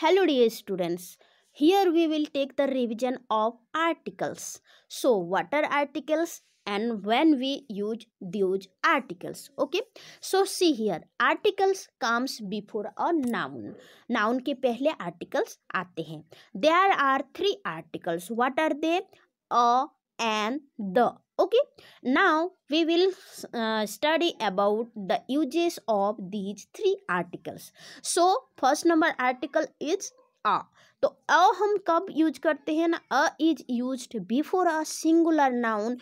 hello dear students here we will take the revision of articles so what are articles and when we use those articles okay so see here articles comes before a noun noun के पहले articles आते हैं there are three articles what are they a and the okay now we will uh, study about the uses of these three articles so first number article is a तो अ हम कब use करते हैं ना a is use before a singular noun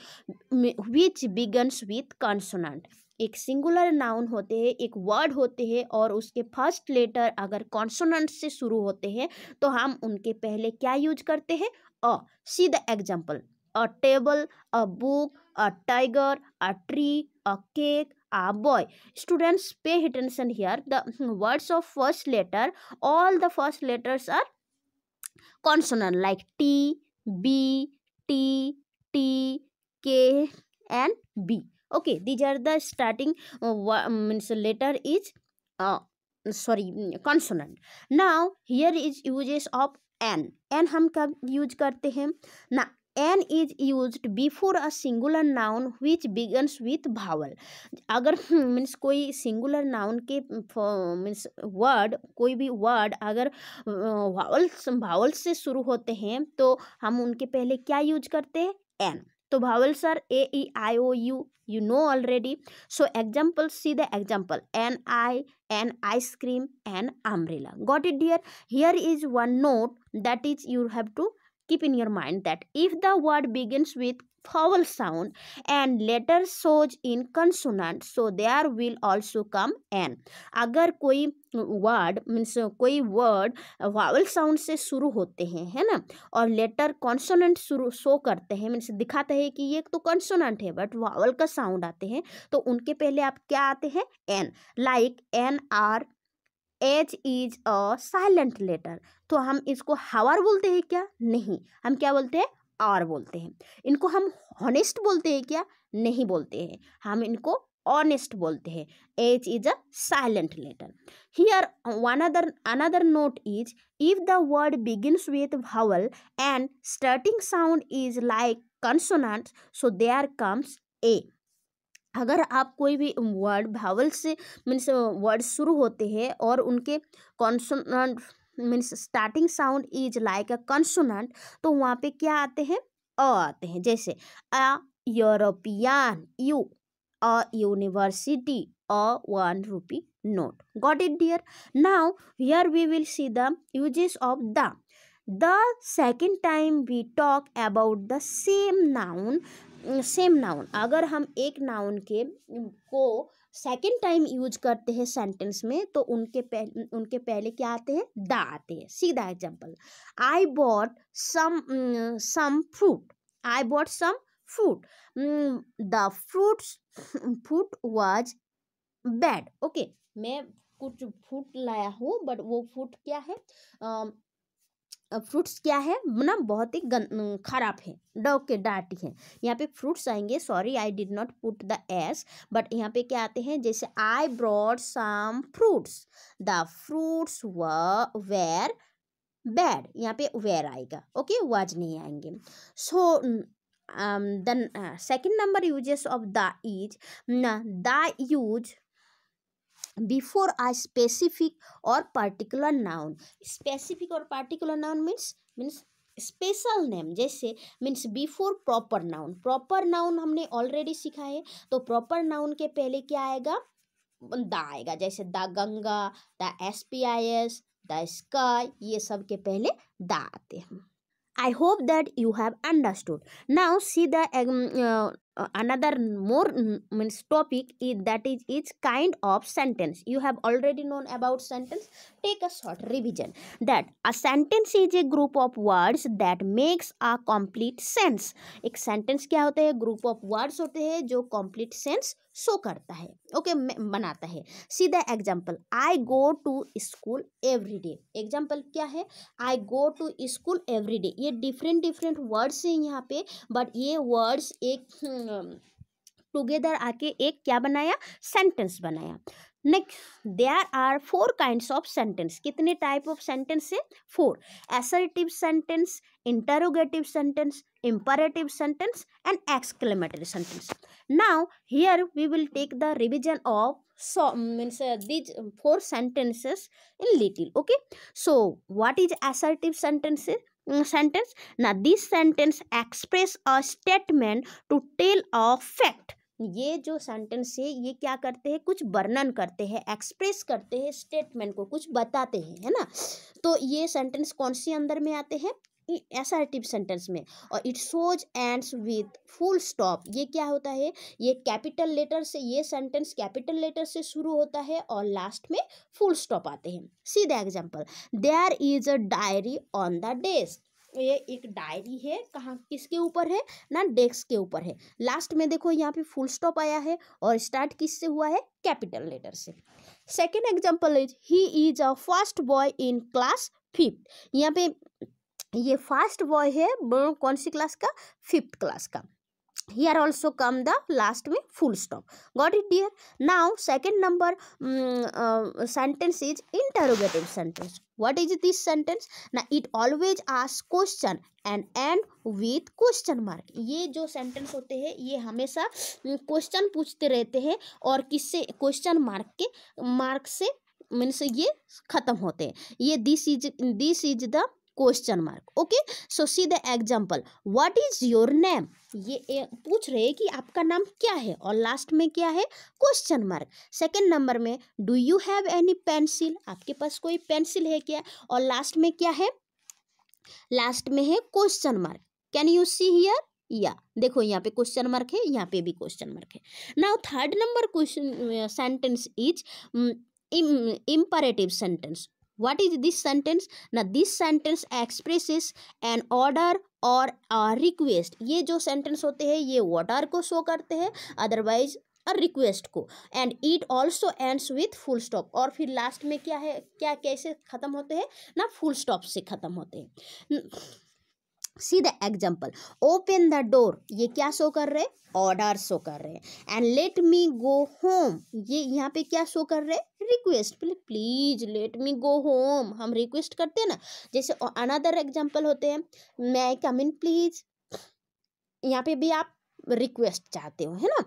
which begins with consonant एक singular noun होते हैं एक वर्ड होते हैं और उसके फर्स्ट लेटर अगर कॉन्सोनेंट से शुरू होते हैं तो हम उनके पहले क्या यूज करते हैं a see the example a table a book a tiger a tree a cake a boy students pay attention here the words of first letter all the first letters are consonant like t b t t k and b okay these are the starting uh, means letter is uh, sorry consonant now here is uses of n n hum kab use karte hain na an is use before a singular noun which begins with vowel अगर hmm, means कोई singular noun के means word कोई भी word अगर भावल्स भावल से शुरू होते हैं तो हम उनके पहले क्या यूज करते हैं एन तो vowel sir A E I O U you know already so example see the example an I an ice cream an umbrella got it dear here is one note that is you have to keep in your mind that if the word begins with vowel sound and letter shows in consonant so there will also come an अगर कोई word means कोई word vowel sound से शुरू होते हैं है ना और लेटर कॉन्सोनेंट शुरू शो करते हैं मीन्स दिखाते हैं कि ये तो कॉन्सोनेंट है बट वावल का साउंड आते हैं तो उनके पहले आप क्या आते हैं an like an hour H is a silent letter तो हम इसको हावर बोलते हैं क्या नहीं हम क्या बोलते हैं आर बोलते हैं इनको हम हॉनेस्ट बोलते हैं क्या नहीं बोलते हैं हम इनको ऑनेस्ट बोलते हैं H is a silent letter here one other another note is if the word begins with vowel and starting sound is like consonant so there comes a अगर आप कोई भी वर्ड भावल से मीन्स वर्ड शुरू होते हैं और उनके consonant means starting sound is like a consonant तो वहाँ पे क्या आते हैं अ आते हैं जैसे a European U a university a one rupee note got it dear now here we will see the uses of the the second time we talk about the same noun same noun अगर हम एक noun के को second time use करते हैं sentence में तो उनके पहले उनके पहले क्या आते हैं द आते हैं सीधा example I bought some some fruit I bought some fruit the fruits fruit was bad okay मैं कुछ फ्रूट लाया हूँ बट वो फ्रूट क्या है uh, फ्रूट्स क्या है ना बहुत ही खराब है डॉग के डाटी है यहाँ पे फ्रूट्स आएंगे sorry I did not put the S but यहाँ पे क्या आते हैं जैसे I brought some fruits the fruits were bad यहाँ पे वेर आएगा ओके वाज नहीं आएंगे so the second number uses of the is the use before a specific और पार्टिकुलर नाउन स्पेसिफिक और particular noun means means special name जैसे means before proper noun proper noun हमने already सीखा है तो proper noun के पहले क्या आएगा द आएगा जैसे the Ganga the S P I S the sky ये सब के पहले द आते हैं I hope that you have understood now see the uh, another more means topic is that is each kind of sentence you have already known about sentence take a short revision that a sentence is a group of words that makes a complete sense ek sentence kya होता hai group of words hote hai jo complete sense show करता है okay बनाता है सीधा example I go to school every day example क्या है I go to school every day ये different different words हैं यहाँ पे बट ये वर्ड्स एक टुगेदर हम्म, आके एक क्या बनाया सेंटेंस बनाया next there are four kinds of sentence कितने टाइप ऑफ सेंटेंस है four assertive sentence interrogative sentence imperative sentence and exclamatory sentence now here we will take the revision of so means uh, these four sentences in little okay so what is assertive sentences sentence now this sentence express a statement to tell a fact ये जो sentence है ये क्या करते हैं कुछ वर्णन करते हैं एक्सप्रेस करते हैं स्टेटमेंट को कुछ बताते हैं है ना तो ये सेंटेंस कौन सी अंदर में आते हैं ऐसा टिप सेंटेंस में और it shows ends with full stop ये क्या होता है ये कैपिटल लेटर से ये सेंटेंस कैपिटल लेटर से शुरू होता है और लास्ट में फुल स्टॉप आते हैं see the example there is a diary on the desk ये एक डायरी है कहाँ किसके ऊपर है ना डेस्क के ऊपर है लास्ट में देखो यहाँ पे फुल स्टॉप आया है और स्टार्ट किससे हुआ है कैपिटल लेटर से second example is he is a first boy in class fifth यहाँ पे ये फर्स्ट बॉय है कौन सी क्लास का फिफ्थ क्लास का here also come the last में full stop got it dear now second number sentence is interrogative sentence what is this sentence ना इट ऑलवेज आस question and end with question mark ये जो sentence होते हैं ये हमेशा क्वेश्चन mm, पूछते रहते हैं और किससे क्वेश्चन मार्क के मार्क से मीन्स ये खत्म होते हैं ये this is this is the question mark okay so see the example what is your name ये पूछ रहे कि आपका नाम क्या है और लास्ट में क्या है क्वेश्चन मार्क सेकेंड नंबर में do you have any pencil आपके पास कोई पेंसिल है क्या और लास्ट में क्या है लास्ट में है question mark can you see here या देखो यहाँ पे क्वेश्चन मार्क है यहाँ पे भी क्वेश्चन मार्क है now third number question sentence is imperative sentence what is this sentence now this sentence expresses an order or a request ये जो sentence होते हैं ये what are को show करते हैं otherwise a request को and it also ends with full stop और फिर last में क्या है क्या कैसे ख़त्म होते हैं ना full stop से ख़त्म होते हैं see the example open the door ये क्या शो कर रहे ऑर्डर शो कर रहे हैं and let me go home ये यहाँ पे क्या शो कर रहे हैं request please let me go home हम रिक्वेस्ट करते हैं ना जैसे अनदर एग्जाम्पल होते हैं मैं कम इन प्लीज यहाँ पे भी आप रिक्वेस्ट चाहते हो है ना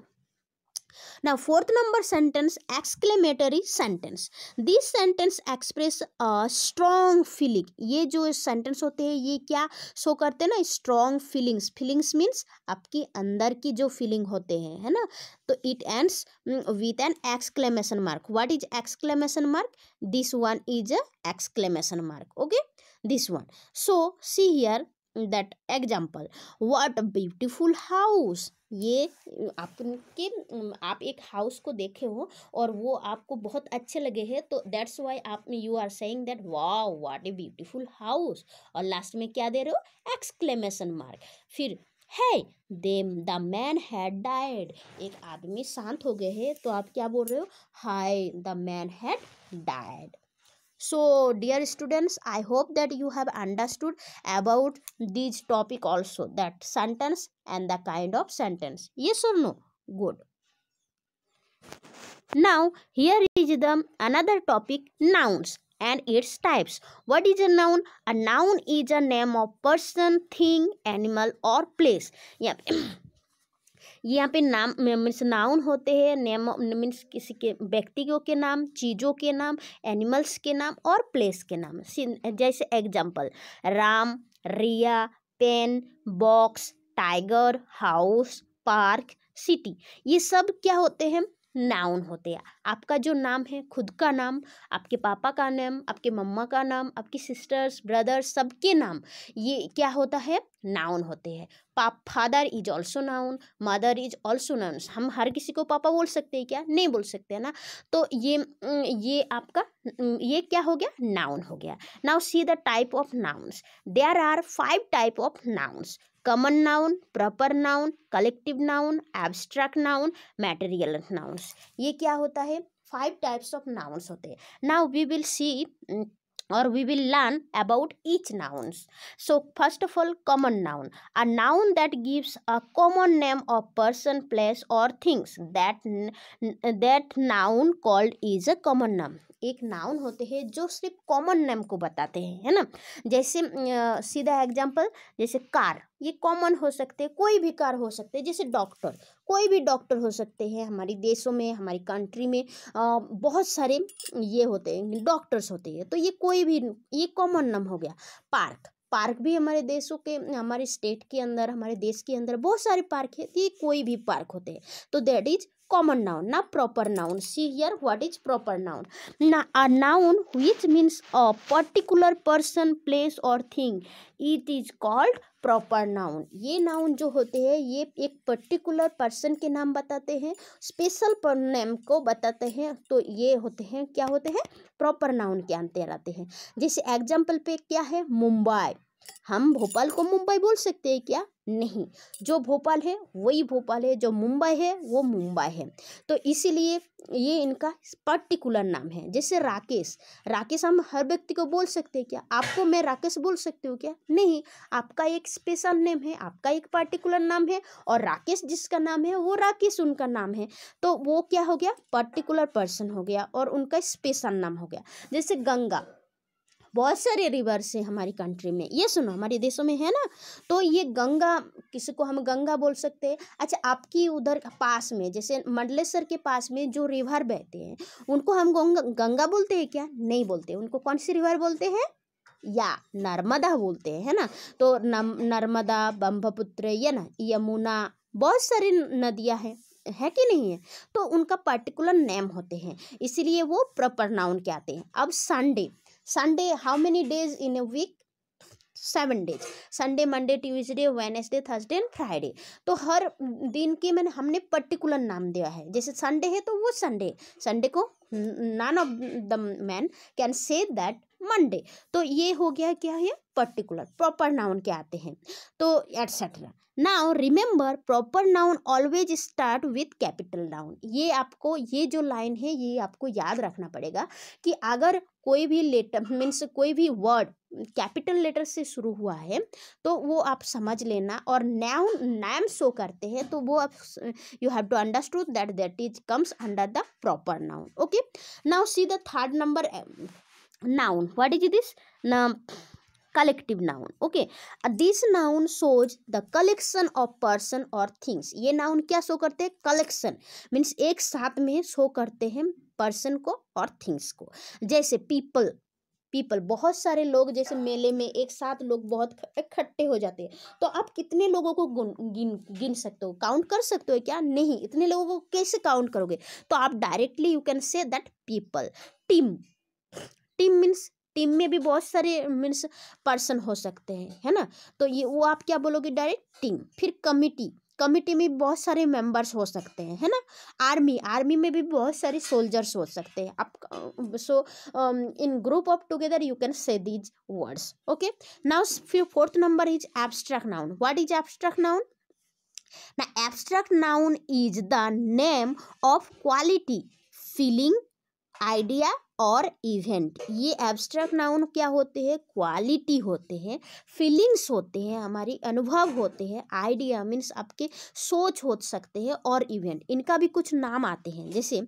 now fourth number sentence exclamatory sentence this sentence express strong feeling ये जो सेंटेंस होते हैं ये क्या शो करते हैं ना स्ट्रॉन्ग फीलिंग्स फीलिंग्स मीन्स आपके अंदर की जो फीलिंग होते हैं है ना तो it ends with an exclamation mark what is exclamation mark this one is a exclamation mark okay this one so see here that example what a beautiful house ये आपके आप एक हाउस को देखे हो और वो आपको बहुत अच्छे लगे हैं तो दैट्स वाई आप you are saying that wow what a beautiful house और लास्ट में क्या दे रहे हो एक्सक्लेमेशन मार्क फिर है दे द मैन हैड डाइड एक आदमी शांत हो गए है तो आप क्या बोल रहे हो हाय the man had died so dear students i hope that you have understood about this topic also that sentence and the kind of sentence yes or no good now here is the another topic nouns and its types what is a noun a noun is a name of person thing animal or place Yeah. ये यहाँ पे नाम means noun होते हैं name means किसी के व्यक्तियों के नाम चीज़ों के नाम एनिमल्स के नाम और प्लेस के नाम जैसे example Ram Riya pen box tiger house park city ये सब क्या होते हैं नाउन होते हैं आपका जो नाम है खुद का नाम आपके पापा का नाम आपके मम्मा का नाम आपकी सिस्टर्स ब्रदर्स सबके नाम ये क्या होता है नाउन होते हैं पाप father is also noun mother is also noun हम हर किसी को पापा बोल सकते हैं क्या नहीं बोल सकते है ना तो ये ये आपका ये क्या हो गया नाउन हो गया now see the type of nouns there are five type of nouns common noun proper noun collective noun abstract noun material nouns ये क्या होता है फाइव टाइप्स ऑफ नाउन्स होते हैं now we will see or we will learn about each nouns so first of all common noun a noun that gives a common name of person place or things that that noun called is a common noun एक noun होते हैं जो सिर्फ common name को बताते हैं है ना जैसे सीधा एग्जांपल जैसे कार ये कॉमन हो सकते हैं कोई भी कार हो सकते हैं जैसे डॉक्टर कोई भी डॉक्टर हो सकते हैं हमारे देशों में हमारी कंट्री में आ, बहुत सारे ये होते हैं डॉक्टर्स होते हैं तो ये कोई भी ये कॉमन नाम हो गया पार्क पार्क भी हमारे देशों के हमारे स्टेट के अंदर हमारे देश के अंदर बहुत सारे पार्क है ये कोई भी पार्क होते हैं तो दैट इज कॉमन नाउन ना proper noun see here what is proper noun ना noun which means a particular person place और thing it is called proper noun ये नाउन जो होते हैं ये एक पर्टिकुलर पर्सन के नाम बताते हैं स्पेशल नेम को बताते हैं तो ये होते हैं क्या होते हैं प्रॉपर नाउन के अंतर आते हैं जैसे एग्जाम्पल पे क्या है मुंबई हम भोपाल को मुंबई बोल सकते हैं क्या नहीं जो भोपाल है वही भोपाल है जो मुंबई है वो मुंबई है तो इसीलिए ये इनका पर्टिकुलर नाम है जैसे राकेश राकेश हम हर व्यक्ति को बोल सकते हैं क्या आपको मैं राकेश बोल सकती हूँ क्या नहीं आपका एक स्पेशल नेम है आपका एक पर्टिकुलर नाम है और राकेश जिसका नाम है वो राकेश उनका नाम है तो वो क्या हो गया पर्टिकुलर पर्सन हो गया और उनका स्पेशल नाम हो गया जैसे गंगा बहुत सारे रिवर्स हैं हमारी कंट्री में ये सुनो हमारे देशों में है ना तो ये गंगा किसी को हम गंगा बोल सकते हैं अच्छा आपकी उधर पास में जैसे मंडलेश्वर के पास में जो रिवर बहते हैं उनको हम गंगा गंगा बोलते हैं क्या नहीं बोलते उनको कौन सी रिवर बोलते हैं या नर्मदा बोलते हैं है ना तो नम नर्मदा ब्रह्मपुत्र या ना यमुना बहुत सारी नदियाँ हैं है कि नहीं है तो उनका पर्टिकुलर नेम होते हैं इसीलिए वो प्रॉपर नाउन के आते हैं अब Sunday sunday how many days in a week seven days Sunday Monday Tuesday Wednesday Thursday and Friday तो हर दिन के मैंने हमने पर्टिकुलर नाम दिया है जैसे संडे है तो वो संडे संडे को none of the man can say that Monday तो ये हो गया क्या है पर्टिकुलर प्रॉपर नाउन के आते हैं तो etcetera now remember proper noun always start with capital noun ये आपको ये जो लाइन है ये आपको याद रखना पड़ेगा कि अगर कोई भी लेटर मीन्स कोई भी वर्ड कैपिटल लेटर से शुरू हुआ है तो वो आप समझ लेना और नाउन नैम शो करते हैं तो वो आप you have to understood that that is comes under the proper noun okay now see the third number noun what is this now collective noun okay this noun shows the collection of person or things ये noun क्या show करते हैं collection means एक साथ में show करते हैं person को और things को जैसे people पीपल बहुत सारे लोग जैसे मेले में एक साथ लोग बहुत इकट्ठे हो जाते हैं तो आप कितने लोगों को गिन गिन सकते हो काउंट कर सकते हो क्या नहीं इतने लोगों को कैसे काउंट करोगे तो आप directly you can say that people team team means team में भी बहुत सारे मीन्स पर्सन हो सकते हैं है ना तो ये वो आप क्या बोलोगे डायरेक्ट टीम फिर कमिटी कमिटी में बहुत सारे मेंबर्स हो सकते हैं है ना आर्मी आर्मी में भी बहुत सारे सोल्जर्स हो सकते हैं आप so in group of together you can say these words okay now फिर fourth number is abstract noun what is abstract noun ना abstract noun is the name of quality feeling idea और event ये abstract noun क्या होते हैं quality होते हैं feelings होते हैं हमारी अनुभव होते हैं आइडिया मीन्स आपके सोच हो सकते हैं और इवेंट इनका भी कुछ नाम आते हैं जैसे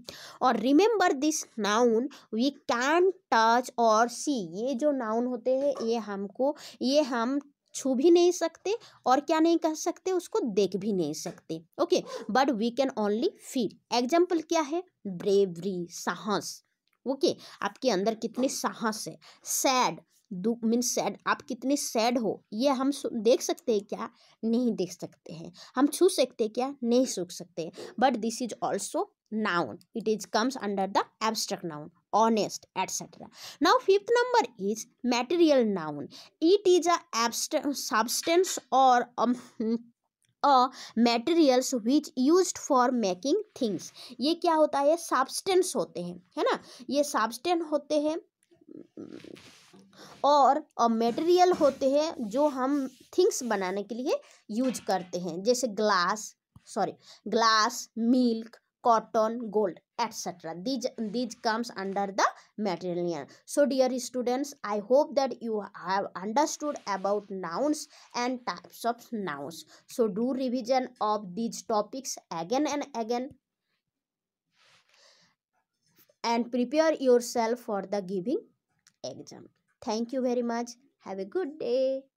और remember this noun we can touch और सी ये जो नाउन होते हैं ये हमको ये हम छू भी नहीं सकते और क्या नहीं कह सकते उसको देख भी नहीं सकते okay but we can only feel example क्या है ब्रेवरी साहस ओके आपके अंदर कितने साहस है सैड मीन सैड आप कितने सैड हो ये हम देख सकते हैं क्या नहीं देख सकते हैं हम छू सकते हैं क्या नहीं सूख सकते but this is also noun it is comes under the abstract noun honest etcetera now fifth number is material noun it is अब्स्ट सब्सटेंस और a materials which use for making things ये क्या होता है सब्सटेंस होते हैं है ना ये सब्सटेंस होते हैं और मेटेरियल होते हैं जो हम थिंग्स बनाने के लिए यूज करते हैं जैसे glass sorry glass milk cotton, gold etc. These, these comes under the material. So dear students, I hope that you have understood about nouns and types of nouns. So do revision of these topics again and again and prepare yourself for the giving exam. Thank you very much. Have a good day.